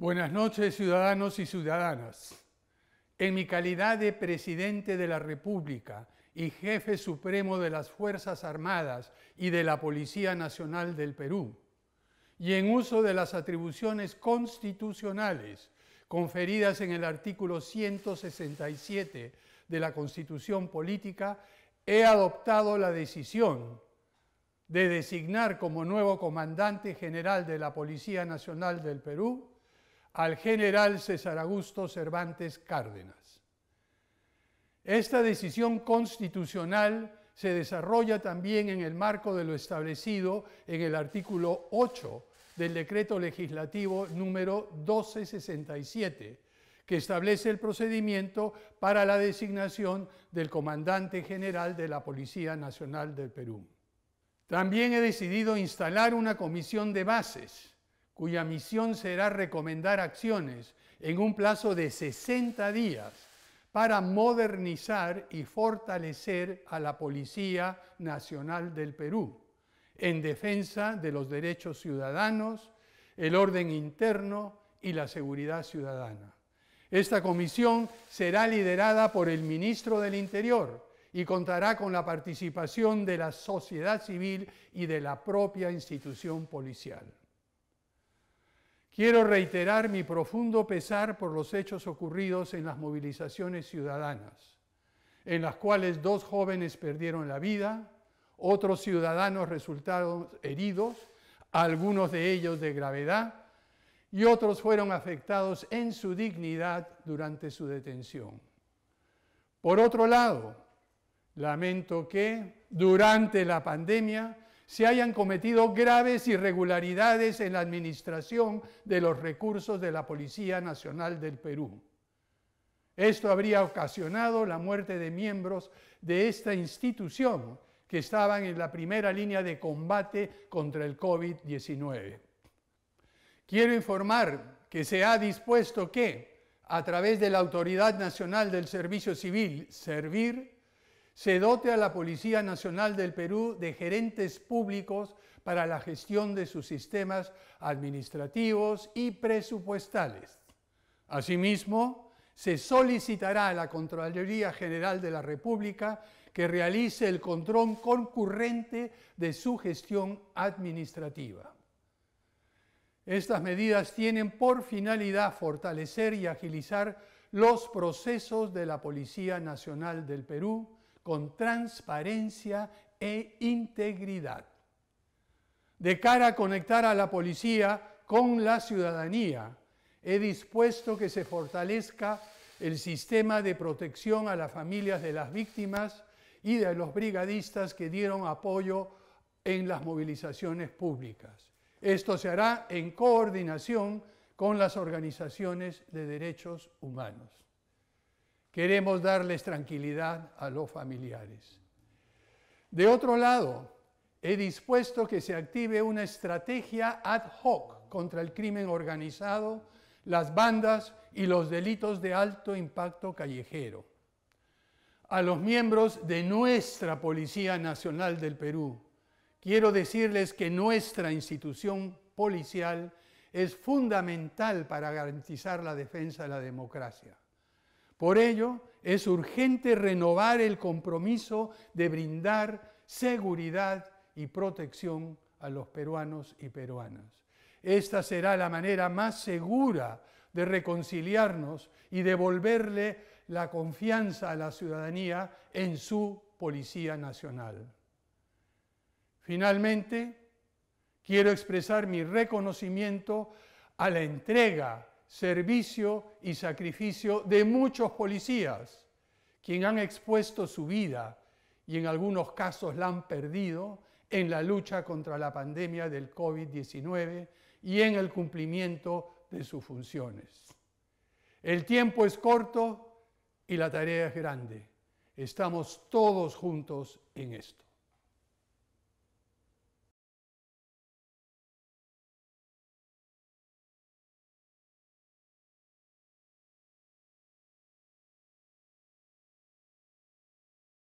Buenas noches, ciudadanos y ciudadanas. En mi calidad de presidente de la República y jefe supremo de las Fuerzas Armadas y de la Policía Nacional del Perú, y en uso de las atribuciones constitucionales conferidas en el artículo 167 de la Constitución Política, he adoptado la decisión de designar como nuevo comandante general de la Policía Nacional del Perú al general César Augusto Cervantes Cárdenas. Esta decisión constitucional se desarrolla también en el marco de lo establecido en el artículo 8 del decreto legislativo número 1267, que establece el procedimiento para la designación del comandante general de la Policía Nacional del Perú. También he decidido instalar una comisión de bases cuya misión será recomendar acciones en un plazo de 60 días para modernizar y fortalecer a la Policía Nacional del Perú en defensa de los derechos ciudadanos, el orden interno y la seguridad ciudadana. Esta comisión será liderada por el ministro del Interior y contará con la participación de la sociedad civil y de la propia institución policial. Quiero reiterar mi profundo pesar por los hechos ocurridos en las movilizaciones ciudadanas, en las cuales dos jóvenes perdieron la vida, otros ciudadanos resultaron heridos, algunos de ellos de gravedad, y otros fueron afectados en su dignidad durante su detención. Por otro lado, lamento que durante la pandemia se hayan cometido graves irregularidades en la administración de los recursos de la Policía Nacional del Perú. Esto habría ocasionado la muerte de miembros de esta institución que estaban en la primera línea de combate contra el COVID-19. Quiero informar que se ha dispuesto que, a través de la Autoridad Nacional del Servicio Civil, Servir, se dote a la Policía Nacional del Perú de gerentes públicos para la gestión de sus sistemas administrativos y presupuestales. Asimismo, se solicitará a la Contraloría General de la República que realice el control concurrente de su gestión administrativa. Estas medidas tienen por finalidad fortalecer y agilizar los procesos de la Policía Nacional del Perú, con transparencia e integridad, de cara a conectar a la policía con la ciudadanía. He dispuesto que se fortalezca el sistema de protección a las familias de las víctimas y de los brigadistas que dieron apoyo en las movilizaciones públicas. Esto se hará en coordinación con las organizaciones de derechos humanos. Queremos darles tranquilidad a los familiares. De otro lado, he dispuesto que se active una estrategia ad hoc contra el crimen organizado, las bandas y los delitos de alto impacto callejero. A los miembros de nuestra Policía Nacional del Perú, quiero decirles que nuestra institución policial es fundamental para garantizar la defensa de la democracia. Por ello, es urgente renovar el compromiso de brindar seguridad y protección a los peruanos y peruanas. Esta será la manera más segura de reconciliarnos y devolverle la confianza a la ciudadanía en su Policía Nacional. Finalmente, quiero expresar mi reconocimiento a la entrega servicio y sacrificio de muchos policías, quien han expuesto su vida y en algunos casos la han perdido en la lucha contra la pandemia del COVID-19 y en el cumplimiento de sus funciones. El tiempo es corto y la tarea es grande. Estamos todos juntos en esto.